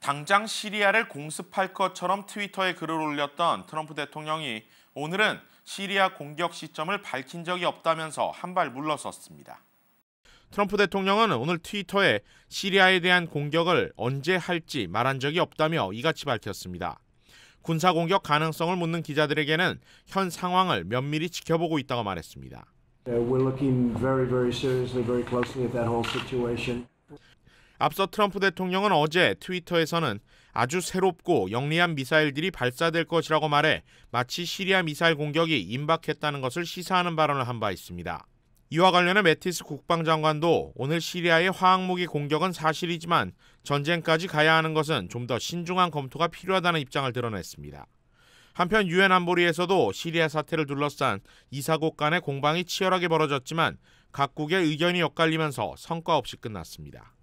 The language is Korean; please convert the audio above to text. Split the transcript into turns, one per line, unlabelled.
당장 시리아를 공습할 것처럼 트위터에 글을 올렸던 트럼프 대통령이 오늘은 시리아 공격 시점을 밝힌 적이 없다면서 한 발 물러섰습니다. 트럼프 대통령은 오늘 트위터에 시리아에 대한 공격을 언제 할지 말한 적이 없다며 이같이 밝혔습니다. 군사 공격 가능성을 묻는 기자들에게는 현 상황을 면밀히 지켜보고 있다고 말했습니다. Uh, 앞서 트럼프 대통령은 어제 트위터에서는 아주 새롭고 영리한 미사일들이 발사될 것이라고 말해 마치 시리아 미사일 공격이 임박했다는 것을 시사하는 발언을 한 바 있습니다. 이와 관련해 매티스 국방장관도 오늘 시리아의 화학무기 공격은 사실이지만 전쟁까지 가야 하는 것은 좀 더 신중한 검토가 필요하다는 입장을 드러냈습니다. 한편 유엔 안보리에서도 시리아 사태를 둘러싼 이사국 간의 공방이 치열하게 벌어졌지만 각국의 의견이 엇갈리면서 성과 없이 끝났습니다.